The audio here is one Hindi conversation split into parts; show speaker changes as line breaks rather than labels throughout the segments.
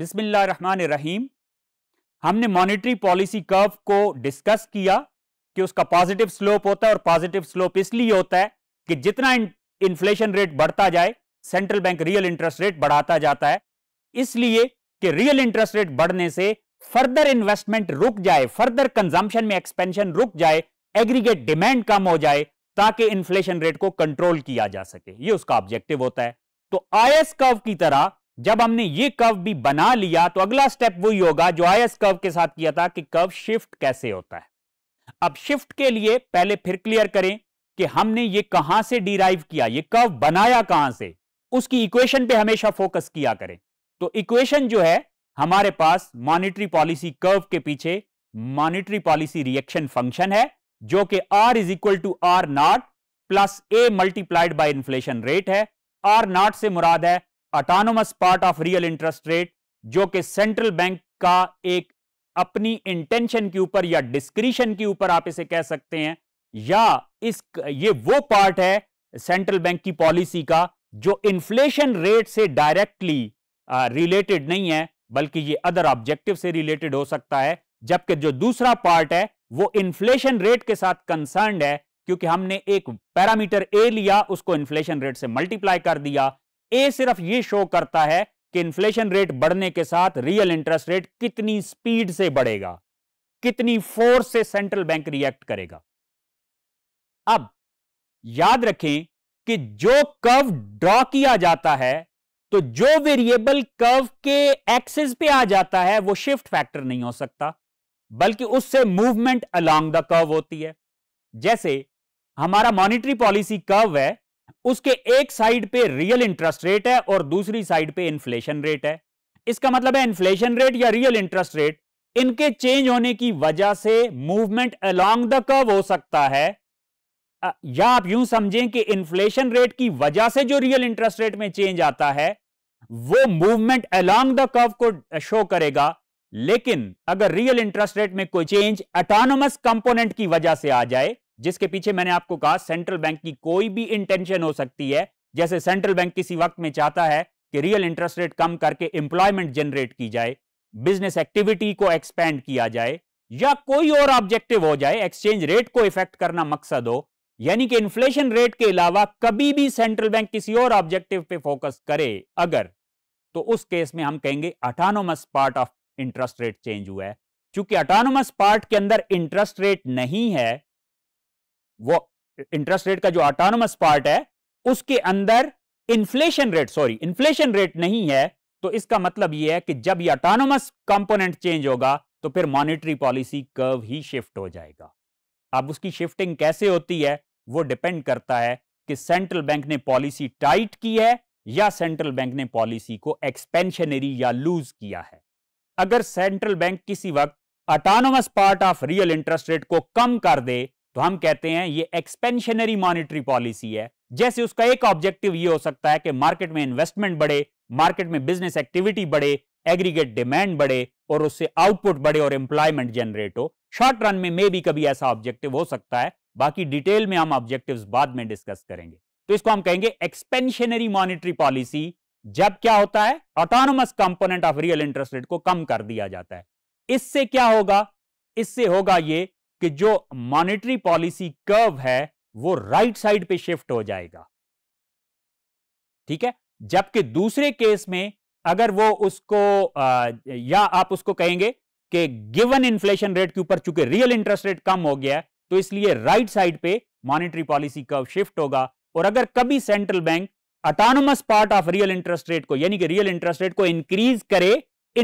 रहीम हमने मॉनेटरी पॉलिसी कर्व को डिस्कस किया कि उसका पॉजिटिव स्लोप होता है और पॉजिटिव स्लोप इसलिए होता है कि जितना इन्फ्लेशन रेट बढ़ता जाए central bank real interest rate बढ़ाता जाता है इसलिए कि रियल इंटरेस्ट रेट बढ़ने से फर्दर इन्वेस्टमेंट रुक जाए फर्दर कंजम्पशन में एक्सपेंशन रुक जाए एग्रीगेट डिमांड कम हो जाए ताकि इन्फ्लेशन रेट को कंट्रोल किया जा सके ये उसका ऑब्जेक्टिव होता है तो आई एस कर्व की तरह जब हमने ये कर्व भी बना लिया तो अगला स्टेप वही होगा जो आई एस कर्व के साथ किया था कि कर्व शिफ्ट कैसे होता है अब शिफ्ट के लिए पहले फिर क्लियर करें कि हमने ये कहां से डिराइव किया ये कर्व बनाया कहां से उसकी इक्वेशन पे हमेशा फोकस किया करें तो इक्वेशन जो है हमारे पास मॉनिटरी पॉलिसी कर्व के पीछे मॉनिटरी पॉलिसी रिएक्शन फंक्शन है जो कि r is equal to r not plus a multiplied by inflation rate है आर नॉट से मुराद है autonomous part of real interest rate जो कि सेंट्रल बैंक का एक अपनी इंटेंशन के ऊपर या डिस्क्रिशन के ऊपर आप इसे कह सकते हैं या इस ये वो पार्ट है सेंट्रल बैंक की पॉलिसी का जो इन्फ्लेशन रेट से डायरेक्टली रिलेटेड नहीं है बल्कि ये अदर ऑब्जेक्टिव से रिलेटेड हो सकता है जबकि जो दूसरा पार्ट है वो इन्फ्लेशन रेट के साथ कंसर्न है क्योंकि हमने एक पैरामीटर ए लिया उसको इन्फ्लेशन रेट से मल्टीप्लाई कर दिया ए सिर्फ ये शो करता है कि इन्फ्लेशन रेट बढ़ने के साथ रियल इंटरेस्ट रेट कितनी स्पीड से बढ़ेगा कितनी फोर्स से सेंट्रल बैंक रिएक्ट करेगा अब याद रखें कि जो कर्व ड्रॉ किया जाता है तो जो वेरिएबल कर्व के एक्सिस पे आ जाता है वो शिफ्ट फैक्टर नहीं हो सकता बल्कि उससे मूवमेंट अलॉन्ग द कर्व होती है जैसे हमारा मॉनिटरी पॉलिसी कर्व है उसके एक साइड पे रियल इंटरेस्ट रेट है और दूसरी साइड पे इन्फ्लेशन रेट है इसका मतलब है इन्फ्लेशन रेट या रियल इंटरेस्ट रेट इनके चेंज होने की वजह से मूवमेंट अलोंग द कर्व हो सकता है या आप यूं समझें कि इन्फ्लेशन रेट की वजह से जो रियल इंटरेस्ट रेट में चेंज आता है वो मूवमेंट अलोंग द कर्व को शो करेगा लेकिन अगर रियल इंटरेस्ट रेट में कोई चेंज अटोनोमस कंपोनेंट की वजह से आ जाए जिसके पीछे मैंने आपको कहा सेंट्रल बैंक की कोई भी इंटेंशन हो सकती है जैसे सेंट्रल बैंक किसी वक्त में चाहता है कि रियल इंटरेस्ट रेट कम करके एम्प्लॉयमेंट जनरेट की जाए बिजनेस एक्टिविटी को एक्सपेंड किया जाए या कोई और ऑब्जेक्टिव हो जाए एक्सचेंज रेट को इफेक्ट करना मकसद हो यानी कि इन्फ्लेशन रेट के अलावा कभी भी सेंट्रल बैंक किसी और ऑब्जेक्टिव पे फोकस करे अगर तो उस केस में हम कहेंगे autonomous part of interest rate change हुआ है चूंकि अटानोमस पार्ट के अंदर इंटरेस्ट रेट नहीं है वो इंटरेस्ट रेट का जो ऑटोनमस पार्ट है उसके अंदर inflation rate sorry inflation rate नहीं है तो इसका मतलब यह है कि जब ये ऑटोनमस कंपोनेंट चेंज होगा तो फिर मॉनेटरी पॉलिसी कर्व ही शिफ्ट हो जाएगा अब उसकी शिफ्टिंग कैसे होती है वो डिपेंड करता है कि सेंट्रल बैंक ने पॉलिसी टाइट की है या सेंट्रल बैंक ने पॉलिसी को एक्सपेंशनरी या लूज किया है अगर सेंट्रल बैंक किसी वक्त autonomous part of real interest rate को कम कर दे तो हम कहते हैं ये एक्सपेंशनरी मॉनिटरी पॉलिसी है जैसे उसका एक ऑब्जेक्टिव ये हो सकता है कि मार्केट में इन्वेस्टमेंट बढ़े मार्केट में बिजनेस एक्टिविटी बढ़े एग्रीगेट डिमांड बढ़े और उससे आउटपुट बढ़े और एम्प्लॉयमेंट जनरेट हो शॉर्ट रन में मे भी कभी ऐसा ऑब्जेक्टिव हो सकता है बाकी डिटेल में हम ऑब्जेक्टिव बाद में डिस्कस करेंगे तो इसको हम कहेंगे एक्सपेंशनरी मॉनिटरी पॉलिसी जब क्या होता है autonomous component of real interest rate को कम कर दिया जाता है इससे क्या होगा इससे होगा ये कि जो मॉनेटरी पॉलिसी कर्व है वो राइट साइड पे शिफ्ट हो जाएगा ठीक है जबकि दूसरे केस में अगर वो उसको आ, या आप उसको कहेंगे कि गिवन इन्फ्लेशन रेट के ऊपर चूंकि रियल इंटरेस्ट रेट कम हो गया है तो इसलिए राइट साइड पे मॉनेटरी पॉलिसी कर्व शिफ्ट होगा और अगर कभी central bank autonomous part of real interest rate को यानी कि रियल इंटरेस्ट रेट को इंक्रीज करे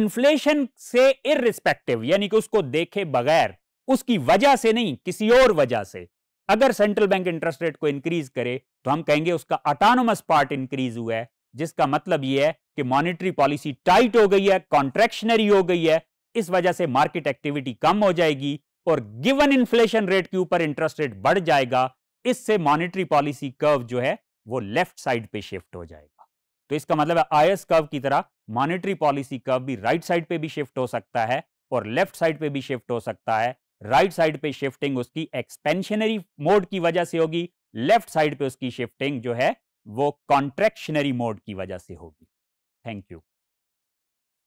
इन्फ्लेशन से इरिस्पेक्टिव यानी कि उसको देखे बगैर उसकी वजह से नहीं किसी और वजह से अगर सेंट्रल बैंक इंटरेस्ट रेट को इंक्रीज करे तो हम कहेंगे उसका अटोनोमस पार्ट इंक्रीज हुआ है जिसका मतलब यह है कि मॉनेटरी पॉलिसी टाइट हो गई है कॉन्ट्रेक्शनरी हो गई है इस वजह से मार्केट एक्टिविटी कम हो जाएगी और गिवन इन्फ्लेशन रेट के ऊपर इंटरेस्ट रेट बढ़ जाएगा इससे मॉनेटरी पॉलिसी कर्व जो है वो लेफ्ट साइड पे शिफ्ट हो जाएगा तो इसका मतलब है आईएस कर्व की तरह मॉनेटरी पॉलिसी कर्व भी राइट right साइड पे भी शिफ्ट हो सकता है और लेफ्ट साइड पे भी शिफ्ट हो सकता है राइट साइड पे शिफ्टिंग उसकी एक्सपेंशनरी मोड की वजह से होगी लेफ्ट साइड पे उसकी शिफ्टिंग जो है वो कॉन्ट्रेक्शनरी मोड की वजह से होगी थैंक यू